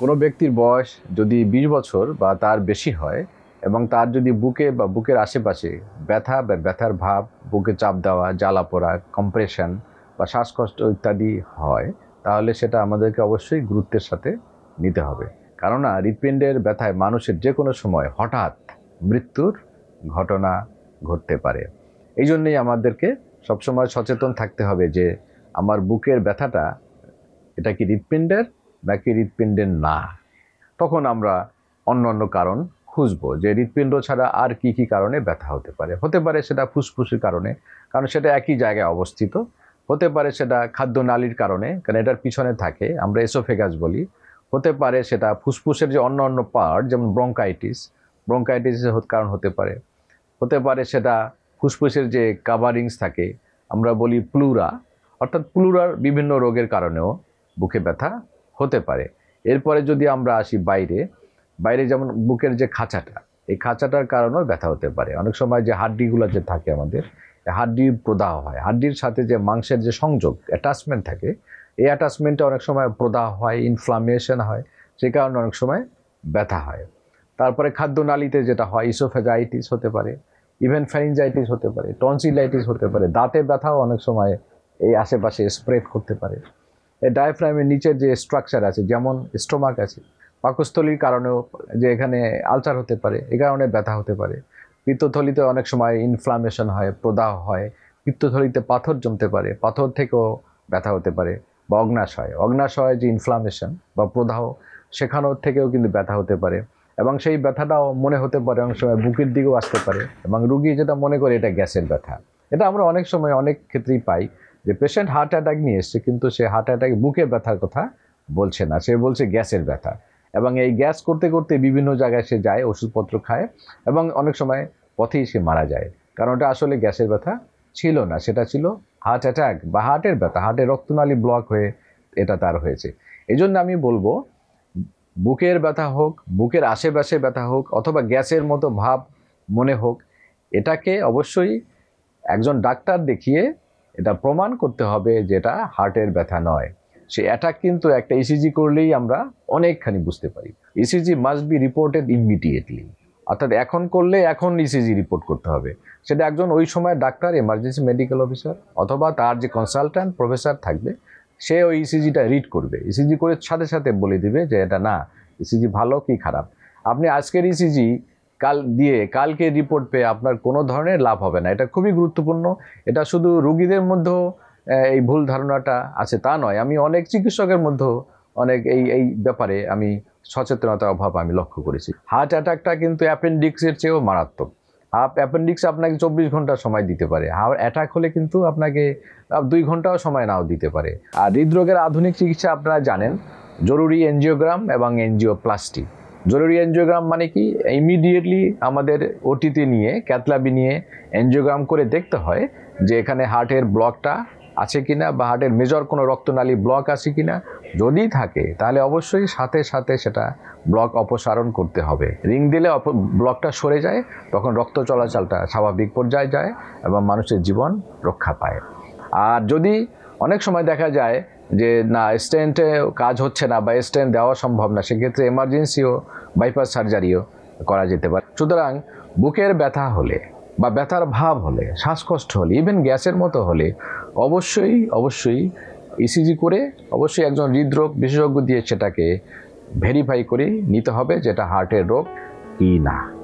কোনো ব্যক্তির বয়স যদি ২০ বছর বা তার বেশি হয় এবং তার যদি বুকে বা বুকের আশেপাশে ব্যথা বা ব্যথার ভাব বুকে চাপ দেওয়া জ্বালা পোড়া কম্প্রেশন বা শ্বাসকষ্ট ইত্যাদি হয় তাহলে সেটা আমাদেরকে অবশ্যই গুরুত্বের সাথে নিতে হবে কেননা হৃৎপিণ্ডের ব্যথায় মানুষের যে কোনো সময় হঠাৎ মৃত্যুর ঘটনা ঘটতে পারে এই জন্যেই আমাদেরকে সবসময় সচেতন থাকতে হবে যে আমার বুকের ব্যথাটা এটা কি হৃৎপিণ্ডের নাকি হৃৎপিণ্ডের না তখন আমরা অন্য অন্য কারণ খুঁজব যে হৃৎপিণ্ড ছাড়া আর কি কি কারণে ব্যথা হতে পারে হতে পারে সেটা ফুসফুসের কারণে কারণ সেটা একই জায়গায় অবস্থিত হতে পারে সেটা নালীর কারণে কারণ এটার পিছনে থাকে আমরা এসোফেগাস বলি হতে পারে সেটা ফুসফুসের যে অন্য অন্য পার্ট যেমন ব্রঙ্কাইটিস ব্রঙ্কাইটিসের কারণ হতে পারে হতে পারে সেটা ফুসফুসের যে কাভারিংস থাকে আমরা বলি প্লুরা অর্থাৎ প্লুরার বিভিন্ন রোগের কারণেও বুকে ব্যথা হতে পারে এরপরে যদি আমরা আসি বাইরে বাইরে যেমন বুকের যে খাঁচাটা এই খাঁচাটার কারণেও ব্যথা হতে পারে অনেক সময় যে হাড্ডিগুলো যে থাকে আমাদের হাড্ডি প্রদাহ হয় হাড্ডির সাথে যে মাংসের যে সংযোগ অ্যাটাচমেন্ট থাকে এই অ্যাটাচমেন্টটা অনেক সময় প্রদাহ হয় ইনফ্লামেশন হয় সে কারণে অনেক সময় ব্যথা হয় তারপরে খাদ্যনালীতে যেটা হয় ইসোফেজাইটিস হতে পারে ইভেন ফ্যারিঞ্জাইটিস হতে পারে টনসিলাইটিস হতে পারে দাঁতে ব্যথাও অনেক সময় এই আশেপাশে স্প্রেড করতে পারে ডায়াফ্রামের নিচের যে স্ট্রাকচার আছে যেমন স্টোমাক আছে পাকস্থলীর কারণেও যে এখানে আলসার হতে পারে এ কারণে ব্যথা হতে পারে পিত্তথলিতে অনেক সময় ইনফ্লামেশন হয় প্রদাহ হয় পিত্তথলিতে পাথর জমতে পারে পাথর থেকেও ব্যথা হতে পারে বা অগ্নাশ হয় যে ইনফ্লামেশন বা প্রদাহ সেখানোর থেকেও কিন্তু ব্যথা হতে পারে এবং সেই ব্যথাটাও মনে হতে পারে অনেক সময় বুকের দিকেও আসতে পারে এবং রুগী যেটা মনে করে এটা গ্যাসের ব্যথা এটা আমরা অনেক সময় অনেক ক্ষেত্রেই পাই যে পেশেন্ট হার্ট অ্যাটাক নিয়ে এসছে কিন্তু সে হার্ট অ্যাটাক বুকে ব্যথার কথা বলছে না সে বলছে গ্যাসের ব্যথা এবং এই গ্যাস করতে করতে বিভিন্ন জায়গায় সে যায় ওষুধপত্র খায় এবং অনেক সময় পথেই সে মারা যায় কারণ ওটা আসলে গ্যাসের ব্যথা ছিল না সেটা ছিল হার্ট অ্যাটাক বা হার্টের ব্যথা হার্টের রক্তনালী ব্লক হয়ে এটা তার হয়েছে এই জন্য আমি বলবো বুকের ব্যথা হোক বুকের আশেপাশে ব্যথা হোক অথবা গ্যাসের মতো ভাব মনে হোক এটাকে অবশ্যই একজন ডাক্তার দেখিয়ে এটা প্রমাণ করতে হবে যেটা হার্টের ব্যথা নয় সে অ্যাটাক কিন্তু একটা ইসিজি e করলেই আমরা অনেকখানি বুঝতে পারি ECG must be reported immediately অর্থাৎ এখন করলে এখন ইসিজি e রিপোর্ট করতে হবে সেটা একজন ওই সময় ডাক্তার এমার্জেন্সি মেডিকেল অফিসার অথবা তার যে কনসালট্যান্ট প্রফেসর থাকবে সে ওই ইসিজিটা e রিড করবে ইসিজি করে সাথে সাথে বলে দিবে যে এটা না ইসিজি ভালো কি খারাপ আপনি আজকের ইসিজি কাল দিয়ে কালকে রিপোর্ট পেয়ে আপনার কোনো ধরনের লাভ হবে না এটা খুবই গুরুত্বপূর্ণ এটা শুধু রুগীদের মধ্যেও এই ভুল ধারণাটা আছে তা নয় আমি অনেক চিকিৎসকের মধ্যেও অনেক এই এই ব্যাপারে আমি সচেতনতার অভাব আমি লক্ষ্য করেছি হার্ট অ্যাটাকটা কিন্তু অ্যাপেন্ডিক্সের চেয়েও মারাত্মক আপ অ্যাপেন্ডিক্স আপনাকে চব্বিশ ঘন্টা সময় দিতে পারে হাওয়ার অ্যাটাক হলে কিন্তু আপনাকে দুই ঘন্টাও সময় নাও দিতে পারে আর হৃদরোগের আধুনিক চিকিৎসা আপনারা জানেন জরুরি এনজিওগ্রাম এবং এনজিও প্লাস্টিক জরুরি এনজিওগ্রাম মানে কি ইমিডিয়েটলি আমাদের ওটিতে নিয়ে ক্যাথলাবি নিয়ে এনজিওগ্রাম করে দেখতে হয় যে এখানে হার্টের ব্লকটা আছে কি না বা হার্টের মেজর কোনো রক্তনালী ব্লক আছে কি না যদি থাকে তাহলে অবশ্যই সাথে সাথে সেটা ব্লক অপসারণ করতে হবে রিং দিলে ব্লকটা সরে যায় তখন রক্ত চলাচলটা স্বাভাবিক পর্যায়ে যায় এবং মানুষের জীবন রক্ষা পায় আর যদি অনেক সময় দেখা যায় যে না স্টেন্টে কাজ হচ্ছে না বা স্টেন্ট দেওয়া সম্ভব না সেক্ষেত্রে এমার্জেন্সিও বাইপাস সার্জারিও করা যেতে পারে সুতরাং বুকের ব্যথা হলে বা ব্যথার ভাব হলে শ্বাসকষ্ট হলে ইভেন গ্যাসের মতো হলে অবশ্যই অবশ্যই ইসিজি e করে অবশ্যই একজন হৃদরোগ বিশেষজ্ঞ দিয়ে সেটাকে ভেরিফাই করে নিতে হবে যেটা হার্টের রোগ কি না